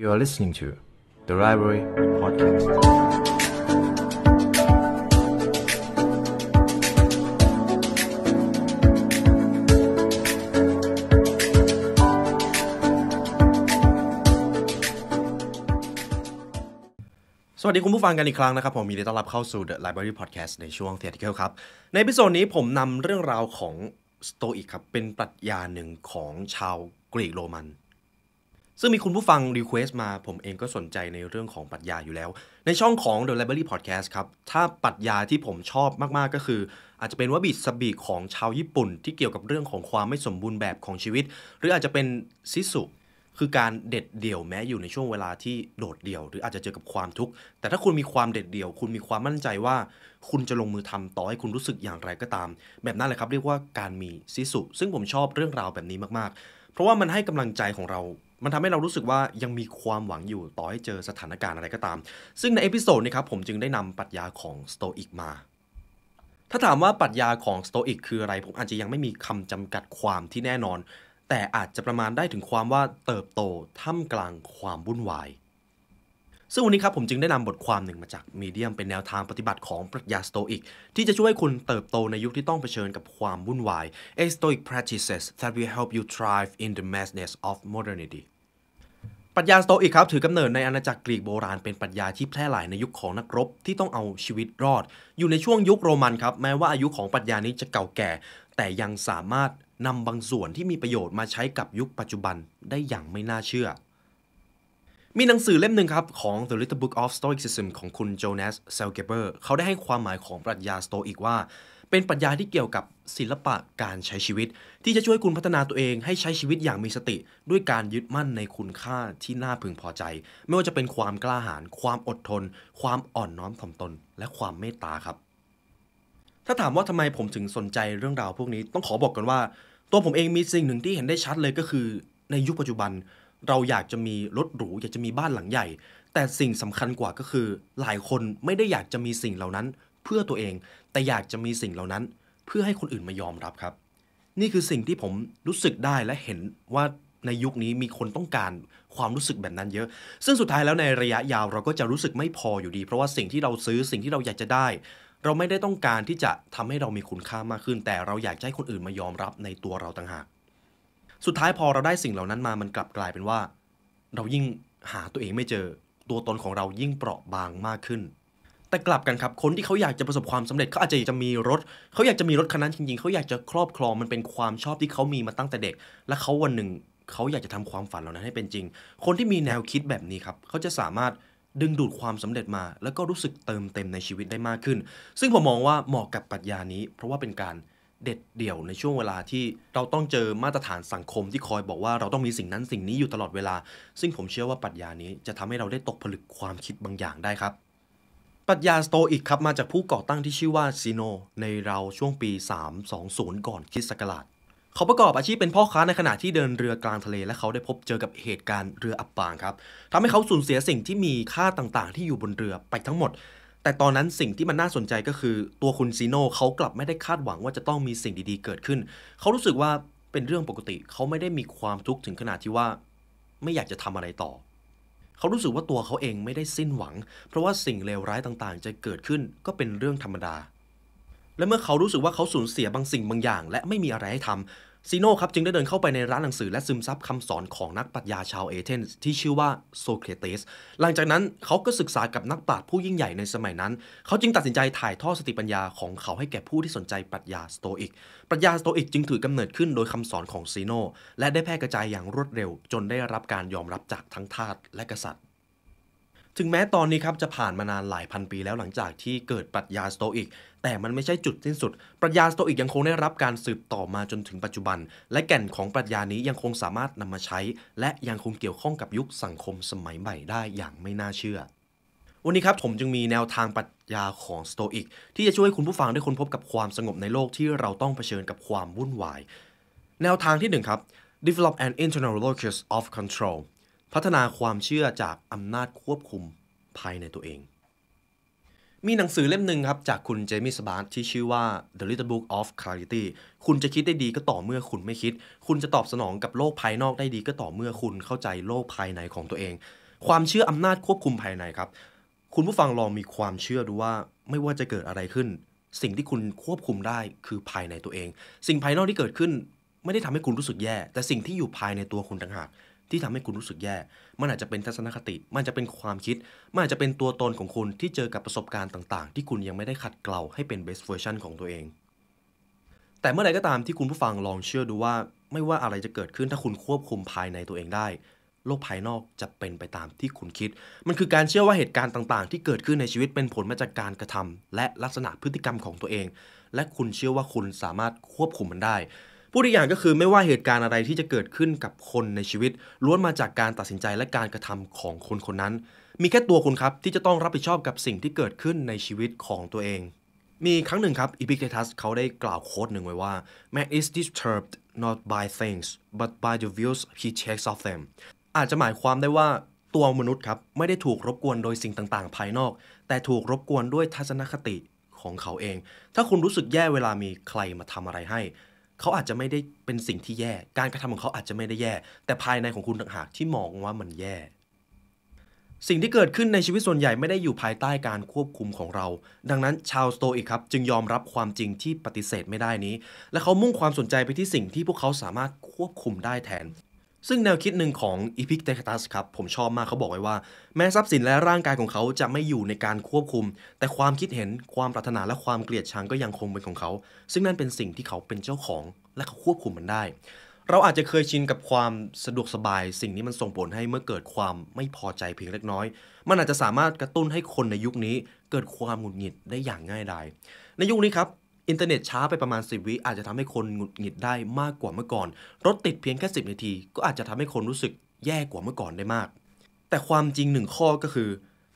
You are listening to The Library Podcast. สวัสดีคุณผู้ฟังกันอีกครั้งนะครับ ผมมีดีต้อนรับเข้าสู่ The Library Podcast ในช่วง Theoretical ครับ ในพิโซดนี้ผมนำเรื่องราวของสโตอิกครับ เป็นปรัชญาหนึ่งของชาวกรีกโรมันซึ่งมีคุณผู้ฟังรีเควสต์มาผมเองก็สนใจในเรื่องของปรัชญาอยู่แล้ว ในช่องของ The Library Podcast ครับ ถ้าปรัชญาที่ผมชอบมากๆก็คือ อาจจะเป็นวบิสบีของชาวญี่ปุ่น ที่เกี่ยวกับเรื่องของความไม่สมบูรณ์แบบของชีวิต หรืออาจจะเป็นซิสุคือการเด็ดเดี่ยวแม้อยู่ในช่วงเวลาที่โดดเดี่ยว หรืออาจจะเจอกับความทุกข์แต่ถ้าคุณมีความเด็ดเดี่ยว คุณมีความมั่นใจว่า คุณจะลงมือทำต่อให้คุณรู้สึกอย่างไรก็ตาม แบบนั้นแหละครับ เรียกว่าการมีซิสุซึ่งผมชอบเรื่องราวแบบนี้มากๆ เพราะว่ามันให้กำลังใจของเรามันทำให้เรารู้สึกว่ายังมีความหวังอยู่ต่อให้เจอสถานการณ์อะไรก็ตาม ซึ่งในเอพิโซดนี้ครับผมจึงได้นำปรัชญาของสโตอิกมา ถ้าถามว่าปรัชญาของสโตอิกคืออะไร ผมอาจจะยังไม่มีคำจำกัดความที่แน่นอน แต่อาจจะประมาณได้ถึงความว่าเติบโต ท่ามกลางความวุ่นวาย ซึ่งวันนี้ครับผมจึงได้นำบทความหนึ่งมาจากมีเดียมเป็นแนวทางปฏิบัติของปรัชญาสโตอิกที่จะช่วยคุณเติบโตในยุคที่ต้องเผชิญกับความวุ่นวาย A Stoic practices that will help you thrive in the madness of modernity ปรัชญาสโตอิกครับถือกำเนิดในอาณาจักรกรีกโบราณเป็นปรัชญาที่แพร่หลายในยุคของนักรบที่ต้องเอาชีวิตรอด อยู่ในช่วงยุคโรมันครับแม้ว่าอายุของปรัชญานี้จะเก่าแก่ แต่ยังสามารถนำบางส่วนที่มีประโยชน์มาใช้กับยุคปัจจุบันได้อย่างไม่น่าเชื่อ มีหนังสือเล่มหนึ่งครับ ของ The Little Book of Stoicism ของคุณโจนาสเซลเกเบอร์เขาได้ให้ความหมายของปรัชญาสโตอิกว่าเป็นปรัชญาที่เกี่ยวกับศิลปะการใช้ชีวิต ที่จะช่วยคุณพัฒนาตัวเองให้ใช้ชีวิตอย่างมีสติ ด้วยการยึดมั่นในคุณค่าที่น่าพึงพอใจไม่ว่าจะเป็นความกล้าหาญความอดทน ความอ่อนน้อมถ่อมตน และความเมตตาครับถ้าถามว่าทำไมผมถึงสนใจเรื่องราวพวกนี้ต้องขอบอกกันว่า ตัวผมเองมีสิ่งหนึ่งที่เห็นได้ชัดเลยก็คือ ในยุคปัจจุบันเราอยากจะมีรถหรูอยากจะมีบ้านหลังใหญ่ แต่สิ่งสำคัญกว่าก็คือ หลายคนไม่ได้อยากจะมีสิ่งเหล่านั้นเพื่อตัวเอง แต่อยากจะมีสิ่งเหล่านั้น เพื่อให้คนอื่นมายอมรับครับ นี่คือสิ่งที่ผมรู้สึกได้และเห็นว่าในยุคนี้มีคนต้องการความรู้สึกแบบนั้นเยอะ ซึ่งสุดท้ายแล้วในระยะยาวเราก็จะรู้สึกไม่พออยู่ดี เพราะว่าสิ่งที่เราซื้อสิ่งที่เราอยากจะได้ เราไม่ได้ต้องการที่จะทำให้เรามีคุณค่ามากขึ้น แต่เราอยากให้คนอื่นมายอมรับในตัวเราต่างหาก สุดท้ายพอเราได้สิ่งเหล่านั้นมา มันกลับกลายเป็นว่า เรายิ่งหาตัวเองไม่เจอ ตัวตนของเรายิ่งเปราะบางมากขึ้นแต่กลับกันครับ คนที่เขาอยากจะประสบความสำเร็จเขาอาจจะจะมีรถ เขาอยากจะมีรถคันนั้นจริง ๆ เขาอยากจะครอบครองมันเป็นความชอบที่เขามีมาตั้งแต่เด็ก และเขาวันหนึ่ง เขาอยากจะทำความฝันเหล่านั้นให้เป็นจริง คนที่มีแนวคิดแบบนี้ครับเขาจะสามารถดึงดูดความสำเร็จมา แล้วก็รู้สึกเติมเต็มในชีวิตได้มากขึ้น ซึ่งผมมองว่าเหมาะกับปรัชญานี้ เพราะว่าเป็นการเด็ดเดี่ยวในช่วงเวลาที่เราต้องเจอมาตรฐานสังคมที่คอยบอกว่าเราต้องมีสิ่งนั้นสิ่งนี้อยู่ตลอดเวลา ซึ่งผมเชื่อว่าปรัชญานี้ จะทำให้เราได้ตกผลึกความคิดบางอย่างได้ครับปรัชญาสโตอิกครับ มาจากผู้ก่อตั้งที่ชื่อว่าซีโนในเราช่วงปี 320 ก่อนคริสต์ศักราชเขาประกอบอาชีพเป็นพ่อค้าในขณะที่เดินเรือกลางทะเล และเขาได้พบเจอกับเหตุการณ์เรืออับปางครับทำให้เขาสูญเสียสิ่งที่มีค่าต่างๆที่อยู่บนเรือไปทั้งหมด แต่ตอนนั้นสิ่งที่มันน่าสนใจก็คือตัวคุณซีโนเขากลับไม่ได้คาดหวังว่าจะต้องมีสิ่งดีๆ เกิดขึ้น เขารู้สึกว่าเป็นเรื่องปกติ เขาไม่ได้มีความทุกข์ถึงขนาดที่ว่า ไม่อยากจะทำอะไรต่อเขารู้สึกว่าตัวเขาเองไม่ได้สิ้นหวัง เพราะว่าสิ่งเลวร้ายต่างๆ จะเกิดขึ้นก็เป็นเรื่องธรรมดา และเมื่อเขารู้สึกว่าเขาสูญเสียบางสิ่งบางอย่างและไม่มีอะไรให้ทำซีโน่ครับจึงได้เดินเข้าไปในร้านหนังสือและซึมซับคำสอนของนักปรัชญาชาวเอเธนส์ที่ชื่อว่าโซเครเตสหลังจากนั้นเขาก็ศึกษากับนักปราชญ์ผู้ยิ่งใหญ่ในสมัยนั้น เขาจึงตัดสินใจถ่ายทอดสติปัญญาของเขาให้แก่ผู้ที่สนใจปรัชญาสโตอิกปรัชญาสโตอิกจึงถือกำเนิดขึ้นโดยคำสอนของซีโน่และได้แพร่กระจายอย่างรวดเร็ว จนได้รับการยอมรับจากทั้งทาสและกษัตริย์ ถึงแม้ตอนนี้ครับจะผ่านมานานหลายพันปีแล้วหลังจากที่เกิดปรัชญาสโตอิกแต่มันไม่ใช่จุดสิ้นสุด ปรัชญาสโตอิกยังคงได้รับการสืบต่อมาจนถึงปัจจุบัน และแก่นของปรัชญานี้ยังคงสามารถนำมาใช้ และยังคงเกี่ยวข้องกับยุคสังคมสมัยใหม่ได้อย่างไม่น่าเชื่อ วันนี้ครับผมจึงมีแนวทางปรัชญาของสโตอิกที่จะช่วยคุณผู้ฟังได้ค้นพบกับความสงบในโลกที่เราต้องเผชิญกับความวุ่นวายแนวทางที่1ครับ develop an internal locus of control พัฒนาความเชื่อจากอำนาจควบคุมภายในตัวเองมีหนังสือเล่มหนึ่งครับจากคุณเจมี่สบาร์ที่ชื่อว่า The Little Book of Clarity คุณจะคิดได้ดีก็ต่อเมื่อคุณไม่คิด คุณจะตอบสนองกับโลกภายนอกได้ดีก็ต่อเมื่อคุณเข้าใจโลกภายในของตัวเอง ความเชื่ออำนาจควบคุมภายในครับ คุณผู้ฟังลองมีความเชื่อดูว่าไม่ว่าจะเกิดอะไรขึ้น สิ่งที่คุณควบคุมได้คือภายในตัวเอง สิ่งภายนอกที่เกิดขึ้นไม่ได้ทำให้คุณรู้สึกแย่แต่สิ่งที่อยู่ภายในตัวคุณต่างหากที่ทำให้คุณรู้สึกแย่ มันอาจจะเป็นทัศนคติ มันจะเป็นความคิด มันอาจจะเป็นตัวตนของคุณที่เจอกับประสบการณ์ต่าง ๆ ที่คุณยังไม่ได้ขัดเกลา ให้เป็น best version ของตัวเอง แต่เมื่อไรก็ตามที่คุณผู้ฟังลองเชื่อดูว่า ไม่ว่าอะไรจะเกิดขึ้นถ้าคุณควบคุมภายในตัวเองได้ โลกภายนอกจะเป็นไปตามที่คุณคิด มันคือการเชื่อว่าเหตุการณ์ต่างๆ ที่เกิดขึ้นในชีวิตเป็นผลมาจากการกระทำ และลักษณะพฤติกรรมของตัวเอง และคุณเชื่อว่าคุณสามารถควบคุมมันได้พูดอีกอย่างก็คือไม่ว่าเหตุการณ์อะไรที่จะเกิดขึ้นกับคนในชีวิตล้วนมาจากการตัดสินใจและการกระทำของคนคนนั้น มีแค่ตัวคุณครับที่จะต้องรับผิดชอบกับสิ่งที่เกิดขึ้นในชีวิตของตัวเอง มีครั้งหนึ่งครับ อีพิกเทตัสเขาได้กล่าวโค้ดหนึ่งไว้ว่า man is disturbed not by things but by the views he takes of them อาจจะหมายความได้ว่าตัวมนุษย์ครับไม่ได้ถูกรบกวนโดยสิ่งต่าง ๆ ภายนอก แต่ถูกรบกวนด้วยทัศนคติของเขาเอง ถ้าคุณรู้สึกแย่เวลามีใครมาทำอะไรให้เขาอาจจะไม่ได้เป็นสิ่งที่แย่การกระทำของเขาอาจจะไม่ได้แย่แต่ภายในของคุณต่างหากที่มองว่ามันแย่ สิ่งที่เกิดขึ้นในชีวิตส่วนใหญ่ไม่ได้อยู่ภายใต้การควบคุมของเรา ดังนั้นชาวสโตอิกครับจึงยอมรับความจริงที่ปฏิเสธไม่ได้นี้ และเขามุ่งความสนใจไปที่สิ่งที่พวกเขาสามารถควบคุมได้แทนซึ่งแนวคิดหนึ่งของอีพิกเตคตัสครับผมชอบมากเขาบอกไว้ว่า แม้ทรัพย์สินและร่างกายของเขาจะไม่อยู่ในการควบคุม แต่ความคิดเห็นความปรารถนาและความเกลียดชัง ก็ยังคงเป็นของเขา ซึ่งนั่นเป็นสิ่งที่เขาเป็นเจ้าของและเขาควบคุมมันได้ เราอาจจะเคยชินกับความสะดวกสบาย สิ่งนี้มันส่งผลให้เมื่อเกิดความไม่พอใจเพียงเล็กน้อย มันอาจจะสามารถกระตุ้นให้คนในยุคนี้เกิดความหงุดหงิดได้อย่างง่ายดาย ในยุคนี้ครับอินเทอร์เน็ตช้าไปประมาณ10วิอาจจะทำให้คนหงุดหงิดได้มากกว่าเมื่อก่อน รถติดเพียงแค่10นาที ก็อาจจะทำให้คนรู้สึกแย่กว่าเมื่อก่อนได้มาก แต่ความจริงหนึ่งข้อก็คือ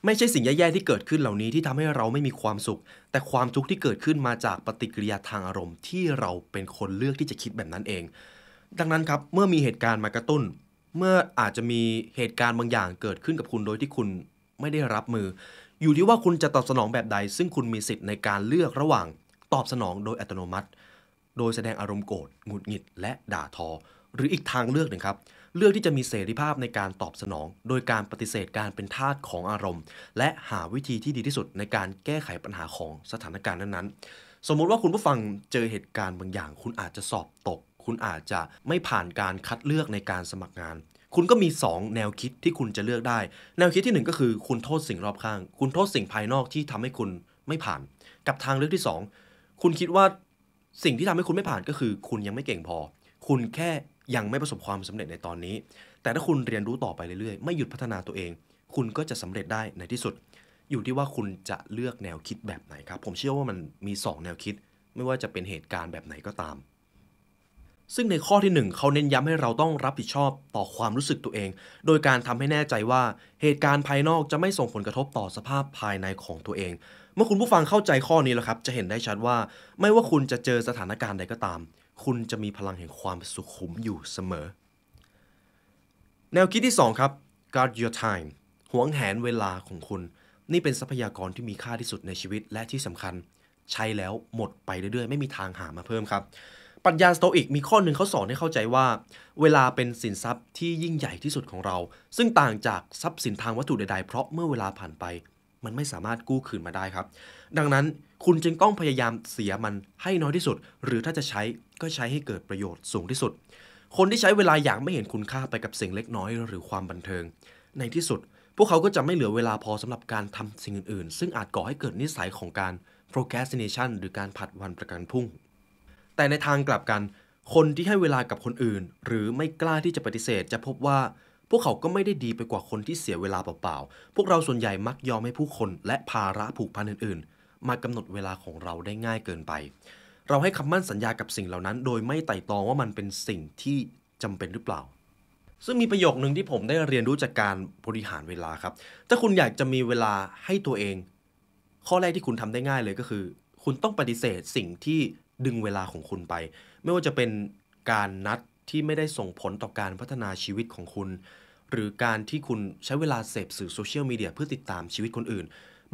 ไม่ใช่สิ่งแย่ ๆที่เกิดขึ้นเหล่านี้ที่ทำให้เราไม่มีความสุข แต่ความทุกข์ที่เกิดขึ้นมาจากปฏิกิริยาทางอารมณ์ ที่เราเป็นคนเลือกที่จะคิดแบบนั้นเอง ดังนั้นครับเมื่อมีเหตุการณ์มากระตุ้น เมื่ออาจจะมีเหตุการณ์บางอย่างเกิดขึ้นกับคุณโดยที่คุณไม่ได้รับมือ อยู่ที่ว่าคุณจะตอบสนองแบบใด ซึ่งคุณมีสิทธิ์ในการเลือกระหว่างตอบสนองโดยอัตโนมัติ โดยแสดงอารมณ์โกรธหงุดหงิด และด่าทอ หรืออีกทางเลือกหนึ่งครับเลือกที่จะมีเสรีภาพในการตอบสนอง โดยการปฏิเสธการเป็นทาสของอารมณ์ และหาวิธีที่ดีที่สุดในการแก้ไขปัญหาของสถานการณ์นั้นๆ สมมุติว่าคุณผู้ฟังเจอเหตุการณ์บางอย่าง คุณอาจจะสอบตก คุณอาจจะไม่ผ่านการคัดเลือกในการสมัครงาน คุณก็มี 2 แนวคิดที่คุณจะเลือกได้ แนวคิดที่ 1 ก็คือ คุณโทษสิ่งรอบข้าง คุณโทษสิ่งภายนอกที่ทำให้คุณไม่ผ่าน กับทางเลือกที่ 2คุณคิดว่าสิ่งที่ทำให้คุณไม่ผ่านก็คือ คุณยังไม่เก่งพอ คุณแค่ยังไม่ประสบความสำเร็จในตอนนี้ แต่ถ้าคุณเรียนรู้ต่อไปเรื่อยๆ ไม่หยุดพัฒนาตัวเอง คุณก็จะสำเร็จได้ในที่สุด อยู่ที่ว่าคุณจะเลือกแนวคิดแบบไหนครับ ผมเชื่อว่ามันมี 2 แนวคิด ไม่ว่าจะเป็นเหตุการณ์แบบไหนก็ตาม ซึ่งในข้อที่ 1 เขาเน้นย้ำให้เราต้องรับผิดชอบต่อความรู้สึกตัวเอง โดยการทำให้แน่ใจว่าเหตุการณ์ภายนอกจะไม่ส่งผลกระทบต่อสภาพภายในของตัวเองเมื่อคุณผู้ฟังเข้าใจข้อนี้แล้วครับ จะเห็นได้ชัดว่า ไม่ว่าคุณจะเจอสถานการณ์ใดก็ตาม คุณจะมีพลังแห่งความสุขุมอยู่เสมอ แนวคิดที่ 2 ครับ guard your time หวงแหนเวลาของคุณ นี่เป็นทรัพยากรที่มีค่าที่สุดในชีวิตและที่สำคัญ ใช้แล้วหมดไปเรื่อย ๆ ไม่มีทางหามาเพิ่มครับปัญญาสโตอิกมีข้อหนึ่งเขาสอนให้เข้าใจว่า เวลาเป็นสินทรัพย์ที่ยิ่งใหญ่ที่สุดของเรา ซึ่งต่างจากทรัพย์สินทางวัตถุใด ๆเพราะเมื่อเวลาผ่านไปมันไม่สามารถกู้คืนมาได้ครับ ดังนั้นคุณจึงต้องพยายามเสียมันให้น้อยที่สุด หรือถ้าจะใช้ก็ใช้ให้เกิดประโยชน์สูงที่สุด คนที่ใช้เวลาอย่างไม่เห็นคุณค่าไปกับสิ่งเล็กน้อยหรือความบันเทิง ในที่สุด พวกเขาก็จะไม่เหลือเวลาพอสำหรับการทำสิ่งอื่นๆ ซึ่งอาจก่อให้เกิดนิสัยของการ procrastination หรือการผัดวันประกันพรุ่ง แต่ในทางกลับกัน คนที่ให้เวลากับคนอื่น หรือไม่กล้าที่จะปฏิเสธ จะพบว่าพวกเขาก็ไม่ได้ดีไปกว่าคนที่เสียเวลาเปล่าๆ พวกเราส่วนใหญ่มักยอมให้ผู้คนและภาระผูกพันอื่นๆ มากำหนดเวลาของเราได้ง่ายเกินไป เราให้คำมั่นสัญญากับสิ่งเหล่านั้น โดยไม่ไต่ตองว่ามันเป็นสิ่งที่จำเป็นหรือเปล่า ซึ่งมีประโยคหนึ่งที่ผมได้เรียนรู้จากการบริหารเวลาครับ ถ้าคุณอยากจะมีเวลาให้ตัวเอง ข้อแรกที่คุณทำได้ง่ายเลยก็คือ คุณต้องปฏิเสธสิ่งที่ดึงเวลาของคุณไป ไม่ว่าจะเป็นการนัดที่ไม่ได้ส่งผลต่อการพัฒนาชีวิตของคุณ หรือการที่คุณใช้เวลาเสพสื่อโซเชียลมีเดียเพื่อติดตามชีวิตคนอื่น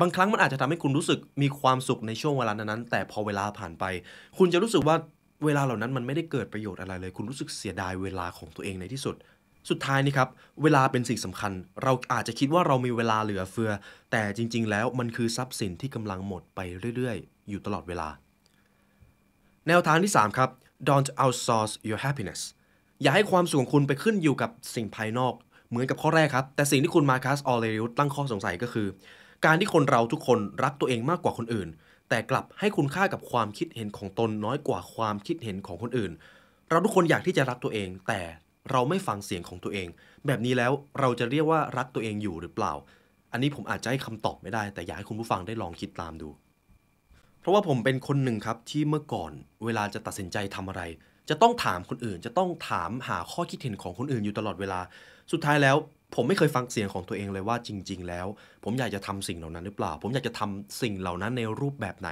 บางครั้งมันอาจจะทำให้คุณรู้สึกมีความสุขในช่วงเวลานั้น แต่พอเวลาผ่านไป คุณจะรู้สึกว่าเวลาเหล่านั้นมันไม่ได้เกิดประโยชน์อะไรเลย คุณรู้สึกเสียดายเวลาของตัวเองในที่สุด สุดท้ายนี่ครับเวลาเป็นสิ่งสำคัญ เราอาจจะคิดว่าเรามีเวลาเหลือเฟือ แต่จริงๆ แล้วมันคือทรัพย์สินที่กำลังหมดไปเรื่อย ๆ อยู่ตลอดเวลา แนวทางที่3ครับ don't outsource your happiness อย่าให้ความสุขของคุณไปขึ้นอยู่กับสิ่งภายนอก เหมือนกับข้อแรกครับ แต่สิ่งที่คุณมาคัส ออเรลิตั้งข้อสงสัยก็คือ การที่คนเราทุกคนรักตัวเองมากกว่าคนอื่น แต่กลับให้คุณค่ากับความคิดเห็นของตนน้อยกว่าความคิดเห็นของคนอื่น เราทุกคนอยากที่จะรักตัวเอง แต่เราไม่ฟังเสียงของตัวเอง แบบนี้แล้วเราจะเรียกว่ารักตัวเองอยู่หรือเปล่า อันนี้ผมอาจจะให้คำตอบไม่ได้ แต่อยากให้คุณผู้ฟังได้ลองคิดตามดู เพราะว่าผมเป็นคนหนึ่งครับที่เมื่อก่อนเวลาจะตัดสินใจทำอะไรจะต้องถามคนอื่น จะต้องถามหาข้อคิดเห็นของคนอื่นอยู่ตลอดเวลา สุดท้ายแล้วผมไม่เคยฟังเสียงของตัวเองเลยว่าจริงๆแล้ว ผมอยากจะทำสิ่งเหล่านั้นหรือเปล่า ผมอยากจะทำสิ่งเหล่านั้นในรูปแบบไหน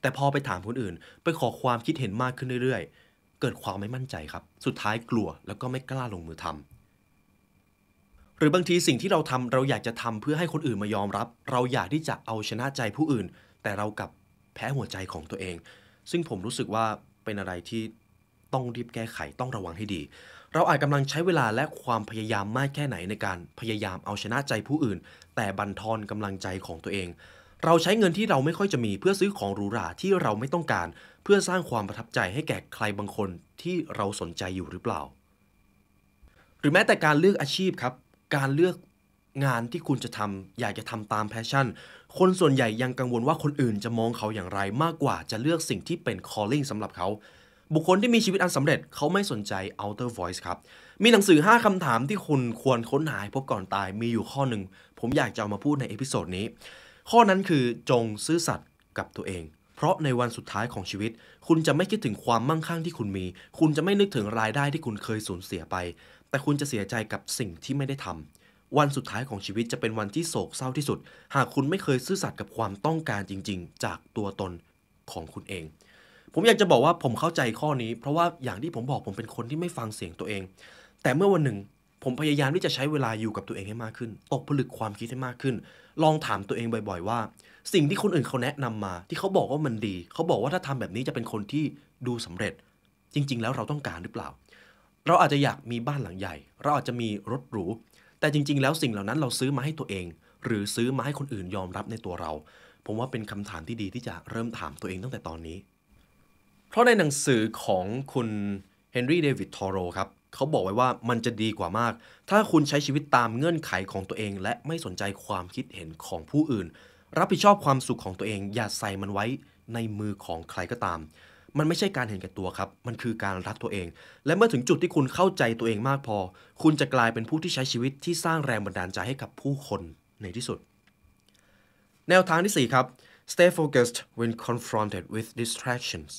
แต่พอไปถามคนอื่น ไปขอความคิดเห็นมากขึ้นเรื่อยๆ เกิดความไม่มั่นใจครับ สุดท้ายกลัวแล้วก็ไม่กล้าลงมือทำ หรือบางทีสิ่งที่เราทำเราอยากจะทำเพื่อให้คนอื่นมายอมรับ เราอยากที่จะเอาชนะใจผู้อื่น แต่เรากับแพ้หัวใจของตัวเอง ซึ่งผมรู้สึกว่าเป็นอะไรที่ต้องรีบแก้ไขต้องระวังให้ดี เราอาจกำลังใช้เวลาและความพยายามมากแค่ไหนในการพยายามเอาชนะใจผู้อื่น แต่บันทอนกำลังใจของตัวเอง เราใช้เงินที่เราไม่ค่อยจะมีเพื่อซื้อของหรูหราที่เราไม่ต้องการ เพื่อสร้างความประทับใจให้แก่ใครบางคนที่เราสนใจอยู่หรือเปล่า หรือแม้แต่การเลือกอาชีพครับ การเลือกงานที่คุณจะทำอยากจะทำตามแพชชั่น คนส่วนใหญ่ยังกังวลว่าคนอื่นจะมองเขาอย่างไร มากกว่าจะเลือกสิ่งที่เป็น calling สำหรับเขาบุคคลที่มีชีวิตอันสำเร็จเขาไม่สนใจ outer voice ครับ มีหนังสือ 5 คำถามที่คุณควรค้นหาพบก่อนตาย มีอยู่ข้อหนึ่ง ผมอยากจะเอามาพูดในเอพิโซดนี้ ข้อนั้นคือจงซื่อสัตย์กับตัวเอง เพราะในวันสุดท้ายของชีวิต คุณจะไม่คิดถึงความมั่งคั่งที่คุณมี คุณจะไม่นึกถึงรายได้ที่คุณเคยสูญเสียไป แต่คุณจะเสียใจกับสิ่งที่ไม่ได้ทำ วันสุดท้ายของชีวิตจะเป็นวันที่โศกเศร้าที่สุด หากคุณไม่เคยซื่อสัตย์กับความต้องการจริงๆ จากตัวตนของคุณเองผมอยากจะบอกว่าผมเข้าใจข้อนี้ เพราะว่าอย่างที่ผมบอกผมเป็นคนที่ไม่ฟังเสียงตัวเอง แต่เมื่อวันหนึ่งผมพยายามที่จะใช้เวลาอยู่กับตัวเองให้มากขึ้นตกผลึกความคิดให้มากขึ้น ลองถามตัวเองบ่อยๆว่า สิ่งที่คนอื่นเขาแนะนำมา ที่เขาบอกว่ามันดี เขาบอกว่าถ้าทำแบบนี้จะเป็นคนที่ดูสำเร็จ จริง ๆ แล้วเราต้องการหรือเปล่า เราอาจจะอยากมีบ้านหลังใหญ่ เราอาจจะมีรถหรูแต่จริง ๆ แล้วสิ่งเหล่านั้นเราซื้อมาให้ตัวเอง หรือซื้อมาให้คนอื่นยอมรับในตัวเรา ผมว่าเป็นคำถามที่ดีที่จะเริ่มถามตัวเองตั้งแต่ตอนนี้เพราะในหนังสือของคุณเฮนรี่เดวิดทอโรครับ เขาบอกไว้ว่ามันจะดีกว่ามาก ถ้าคุณใช้ชีวิตตามเงื่อนไขของตัวเอง และไม่สนใจความคิดเห็นของผู้อื่น รับผิดชอบความสุขของตัวเองอย่าใส่มันไว้ในมือของใครก็ตาม มันไม่ใช่การเห็นแก่ตัวครับ มันคือการรักตัวเอง และเมื่อถึงจุดที่คุณเข้าใจตัวเองมากพอ คุณจะกลายเป็นผู้ที่ใช้ชีวิตที่สร้างแรงบันดาลใจให้กับผู้คนในที่สุด แนวทางที่ 4 ครับ stay focused when confronted with distractions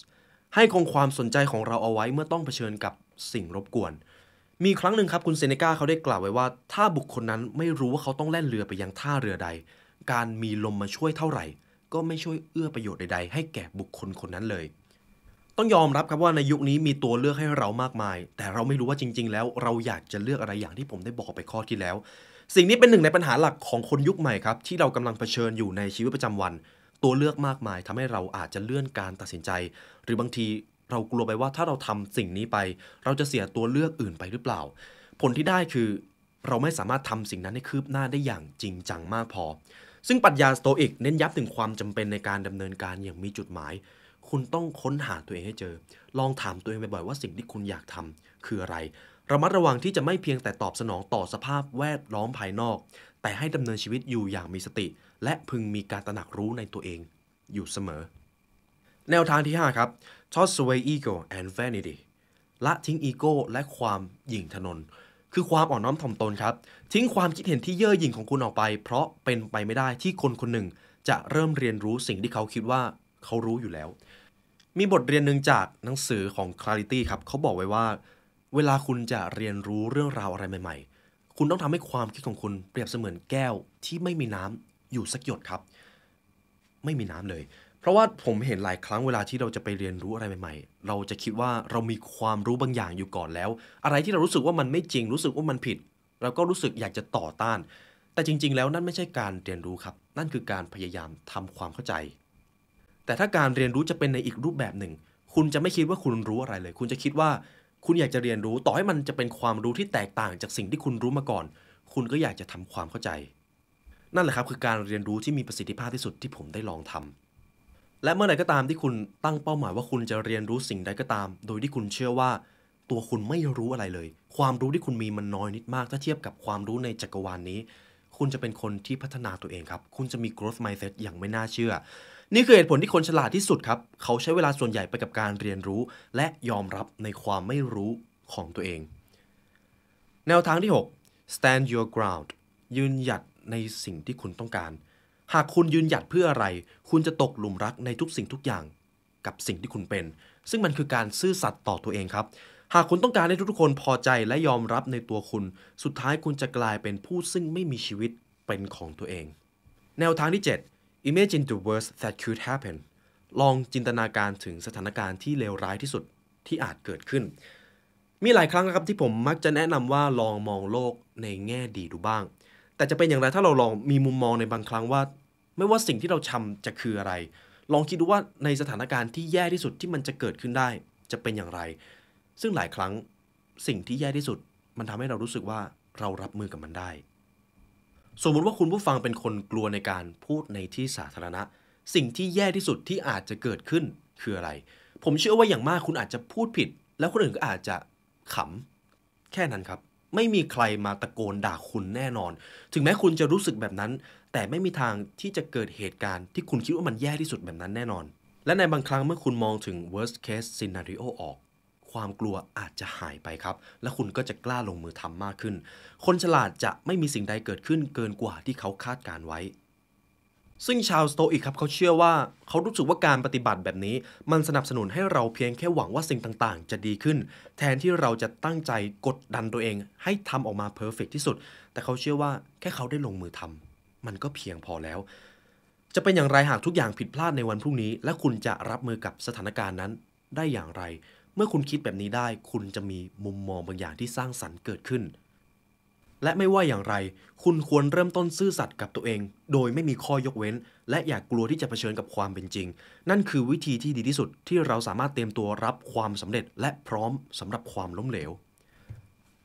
ให้คงความสนใจของเราเอาไว้เมื่อต้องเผชิญกับสิ่งรบกวน มีครั้งหนึ่งครับคุณเซเนกาเขาได้กล่าวไว้ว่า ถ้าบุคคลนั้นไม่รู้ว่าเขาต้องแล่นเรือไปยังท่าเรือใด การมีลมมาช่วยเท่าไหร่ ก็ไม่ช่วยเอื้อประโยชน์ใดๆ ให้แก่บุคคลคนนั้นเลย ต้องยอมรับครับว่าในยุคนี้มีตัวเลือกให้เรามากมาย แต่เราไม่รู้ว่าจริง ๆ แล้วเราอยากจะเลือกอะไรอย่างที่ผมได้บอกไปข้อที่แล้ว สิ่งนี้เป็นหนึ่งในปัญหาหลักของคนยุคใหม่ครับที่เรากำลังเผชิญอยู่ในชีวิตประจำวันตัวเลือกมากมายทำให้เราอาจจะเลื่อนการตัดสินใจ หรือบางทีเรากลัวไปว่าถ้าเราทำสิ่งนี้ไป เราจะเสียตัวเลือกอื่นไปหรือเปล่า ผลที่ได้คือ เราไม่สามารถทำสิ่งนั้นให้คืบหน้าได้อย่างจริงจังมากพอ ซึ่งปรัชญาสโตอิกเน้นย้ำถึงความจำเป็นในการดำเนินการอย่างมีจุดหมาย คุณต้องค้นหาตัวเองให้เจอ ลองถามตัวเองบ่อยๆว่าสิ่งที่คุณอยากทำคืออะไรระมัดระวังที่จะไม่เพียงแต่ตอบสนองต่อสภาพแวดล้อมภายนอก แต่ให้ดำเนินชีวิตอยู่อย่างมีสติและพึงมีการตระหนักรู้ในตัวเอง อยู่เสมอ แนวทางที่ 5 ครับ toss away ego and vanity ละทิ้งอีโก้และความหยิ่งทนน คือความอ่อนน้อมถ่อมตนครับ ทิ้งความคิดเห็นที่เย่อหยิ่งของคุณออกไป เพราะเป็นไปไม่ได้ที่คนคนหนึ่งจะเริ่มเรียนรู้สิ่งที่เขาคิดว่าเขารู้อยู่แล้ว มีบทเรียนหนึ่งจากหนังสือของ Clarity ครับ เขาบอกไว้ว่า เวลาคุณจะเรียนรู้เรื่องราวอะไรใหม่ ๆ คุณต้องทำให้ความคิดของคุณเปรียบเสมือนแก้วที่ไม่มีน้ำอยู่สักหยดครับ ไม่มีน้ำเลย เพราะว่าผมเห็นหลายครั้งเวลาที่เราจะไปเรียนรู้อะไรใหม่ ๆ เราจะคิดว่าเรามีความรู้บางอย่างอยู่ก่อนแล้ว อะไรที่เรารู้สึกว่ามันไม่จริงรู้สึกว่ามันผิด เราก็รู้สึกอยากจะต่อต้าน แต่จริงๆแล้วนั่นไม่ใช่การเรียนรู้ครับ นั่นคือการพยายามทำความเข้าใจ แต่ถ้าการเรียนรู้จะเป็นในอีกรูปแบบหนึ่ง คุณจะไม่คิดว่าคุณรู้อะไรเลย คุณจะคิดว่าคุณอยากจะเรียนรู้ต่อให้มันจะเป็นความรู้ที่แตกต่างจากสิ่งที่คุณรู้มาก่อน คุณก็อยากจะทำความเข้าใจนั่นแหละครับคือการเรียนรู้ที่มีประสิทธิภาพที่สุดที่ผมได้ลองทำ และเมื่อไหร่ก็ตามที่คุณตั้งเป้าหมายว่าคุณจะเรียนรู้สิ่งใดก็ตาม โดยที่คุณเชื่อว่า ตัวคุณไม่รู้อะไรเลย ความรู้ที่คุณมีมันน้อยนิดมาก ถ้าเทียบกับความรู้ในจักรวาลนนี้ คุณจะเป็นคนที่พัฒนาตัวเองครับ คุณจะมี growth mindset อย่างไม่น่าเชื่อ นี่คือเหตุผลที่คนฉลาดที่สุดครับเขาใช้เวลาส่วนใหญ่ไปกับการเรียนรู้ และยอมรับในความไม่รู้ของตัวเอง แนวทางที่ 6 stand your ground ยืนหยัดในสิ่งที่คุณต้องการ หากคุณยืนหยัดเพื่ออะไร คุณจะตกหลุมรักในทุกสิ่งทุกอย่างกับสิ่งที่คุณเป็น ซึ่งมันคือการซื่อสัตย์ต่อตัวเองครับ หากคุณต้องการให้ทุกคนพอใจและยอมรับในตัวคุณ สุดท้ายคุณจะกลายเป็นผู้ซึ่งไม่มีชีวิตเป็นของตัวเอง แนวทางที่ 7 imagine the worst that could happen ลองจินตนาการถึงสถานการณ์ที่เลวร้ายที่สุดที่อาจเกิดขึ้น มีหลายครั้งนะครับที่ผมมักจะแนะนำว่าลองมองโลกในแง่ดีดูบ้างแต่จะเป็นอย่างไรถ้าเราลองมีมุมมองในบางครั้งว่า ไม่ว่าสิ่งที่เราชำจะคืออะไร ลองคิดดูว่าในสถานการณ์ที่แย่ที่สุดที่มันจะเกิดขึ้นได้ จะเป็นอย่างไร ซึ่งหลายครั้งสิ่งที่แย่ที่สุด มันทำให้เรารู้สึกว่าเรารับมือกับมันได้ สมมุติว่าคุณผู้ฟังเป็นคนกลัวในการพูดในที่สาธารณะ สิ่งที่แย่ที่สุดที่อาจจะเกิดขึ้นคืออะไร ผมเชื่อว่าอย่างมากคุณอาจจะพูดผิด แล้วคนอื่นก็อาจจะขำแค่นั้นครับไม่มีใครมาตะโกนด่าคุณแน่นอน ถึงแม้คุณจะรู้สึกแบบนั้น แต่ไม่มีทางที่จะเกิดเหตุการณ์ที่คุณคิดว่ามันแย่ที่สุดแบบนั้นแน่นอน และในบางครั้งเมื่อคุณมองถึง worst case scenario ออก ความกลัวอาจจะหายไปครับ และคุณก็จะกล้าลงมือทำมากขึ้น คนฉลาดจะไม่มีสิ่งใดเกิดขึ้นเกินกว่าที่เขาคาดการไว้ซึ่งชาวสโตอิกครับ เขาเชื่อว่าเขารู้สึกว่าการปฏิบัติแบบนี้ มันสนับสนุนให้เราเพียงแค่หวังว่าสิ่งต่าง ๆ จะดีขึ้น แทนที่เราจะตั้งใจกดดันตัวเอง ให้ทำออกมาเพอร์เฟกที่สุด แต่เขาเชื่อว่าแค่เขาได้ลงมือทำ มันก็เพียงพอแล้ว จะเป็นอย่างไรหากทุกอย่างผิดพลาดในวันพรุ่งนี้ และคุณจะรับมือกับสถานการณ์นั้น ได้อย่างไร เมื่อคุณคิดแบบนี้ได้คุณจะมีมุมมองบางอย่างที่สร้างสรรค์เกิดขึ้นและไม่ว่าอย่างไรคุณควรเริ่มต้นซื่อสัตย์กับตัวเอง โดยไม่มีข้อยกเว้น และอย่ากกลัวที่จะเผชิญกับความเป็นจริง นั่นคือวิธีที่ดีที่สุดที่เราสามารถเตรียมตัวรับความสำเร็จและพร้อมสำหรับความล้มเหลว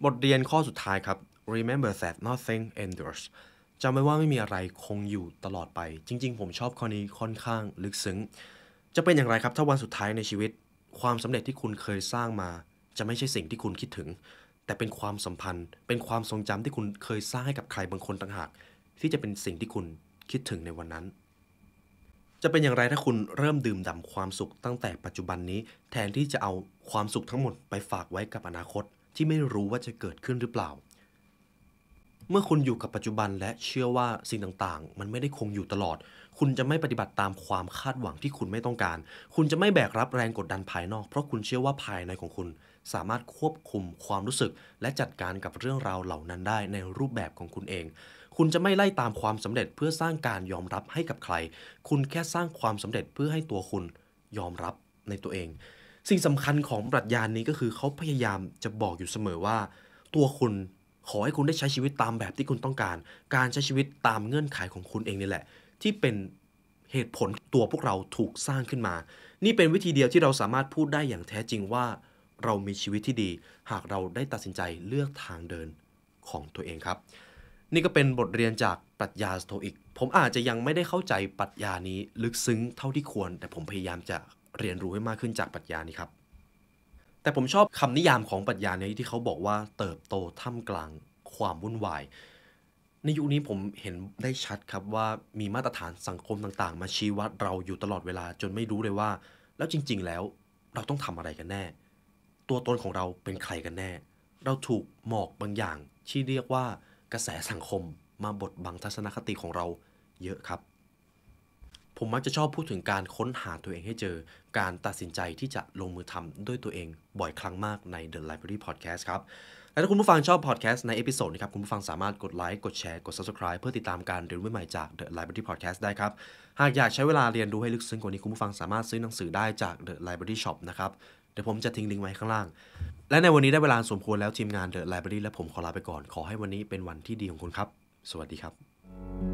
บทเรียนข้อสุดท้ายครับ remember that nothing endures จำไว้ว่าไม่มีอะไรคงอยู่ตลอดไป จริง ๆ ผมชอบข้อนี้ค่อนข้าง ลึกซึ้งจะเป็นอย่างไรครับถ้าวันสุดท้ายในชีวิต ความสำเร็จที่คุณเคยสร้างมา จะไม่ใช่สิ่งที่คุณคิดถึงแต่เป็นความสัมพันธ์ เป็นความทรงจำที่คุณเคยสร้างให้กับใครบางคนต่างหาก ที่จะเป็นสิ่งที่คุณคิดถึงในวันนั้น จะเป็นอย่างไรถ้าคุณเริ่มดื่มด่าความสุข ตั้งแต่ปัจจุบันนี้ แทนที่จะเอาความสุขทั้งหมดไปฝากไว้กับอนาคตที่ไม่รู้ว่าจะเกิดขึ้นหรือเปล่า เมื่อคุณอยู่กับปัจจุบันและเชื่อว่าสิ่งต่าง ๆ มันไม่ได้คงอยู่ตลอด คุณจะไม่ปฏิบัติตามความคาดหวังที่คุณไม่ต้องการ คุณจะไม่แบกรับแรงกดดันภายนอกเพราะคุณเชื่อว่าภายในของคุณสามารถควบคุมความรู้สึกและจัดการกับเรื่องราวเหล่านั้นได้ในรูปแบบของคุณเอง คุณจะไม่ไล่ตามความสำเร็จเพื่อสร้างการยอมรับให้กับใคร คุณแค่สร้างความสำเร็จเพื่อให้ตัวคุณยอมรับในตัวเอง สิ่งสำคัญของปรัชญานนี้ก็คือเขาพยายามจะบอกอยู่เสมอว่า ตัวคุณขอให้คุณได้ใช้ชีวิตตามแบบที่คุณต้องการ การใช้ชีวิตตามเงื่อนไขของคุณเองนี่แหละ ที่เป็นเหตุผลตัวพวกเราถูกสร้างขึ้นมา นี่เป็นวิธีเดียวที่เราสามารถพูดได้อย่างแท้จริงว่าเรามีชีวิตที่ดี หากเราได้ตัดสินใจเลือกทางเดินของตัวเองครับ นี่ก็เป็นบทเรียนจากปรัชญาสโตอิกผมอาจจะยังไม่ได้เข้าใจปรัชญานี้ลึกซึ้งเท่าที่ควร แต่ผมพยายามจะเรียนรู้ให้มากขึ้นจากปรัชญานี้ครับ แต่ผมชอบคำนิยามของปรัชญานี้ที่เขาบอกว่าเติบโตท่ามกลางความวุ่นวายในยุคนี้ผมเห็นได้ชัดครับว่ามีมาตรฐานสังคมต่างๆ มาชี้วัดเราอยู่ตลอดเวลาจนไม่รู้เลยว่า แล้วจริงๆ แล้วเราต้องทำอะไรกันแน่ตัวตนของเราเป็นใครกันแน่ เราถูกหมอกบางอย่างที่เรียกว่ากระแสสังคมมาบดบังทัศนคติของเราเยอะครับ ผมมักจะชอบพูดถึงการค้นหาตัวเองให้เจอการตัดสินใจที่จะลงมือทำด้วยตัวเองบ่อยครั้งมากใน The Library Podcast ครับ และถ้าคุณผู้ฟังชอบพอดแคสต์ในเอพิโซดนี้ครับ คุณผู้ฟังสามารถกดไลค์ กดแชร์ กด Subscribe เพื่อติดตามการเรียนรู้ใหม่จาก The Library Podcast ได้ครับ หากอยากใช้เวลาเรียนรู้ให้ลึกซึ้งกว่านี้ คุณผู้ฟังสามารถซื้อหนังสือได้จาก The Library Shop นะครับเดี๋ยวผมจะทิ้งลิงก์ไว้ข้างล่าง และในวันนี้ได้เวลาสมควรแล้วทีมงานเดอะไลบรารีและผมขอลาไปก่อน ขอให้วันนี้เป็นวันที่ดีของคุณครับ สวัสดีครับ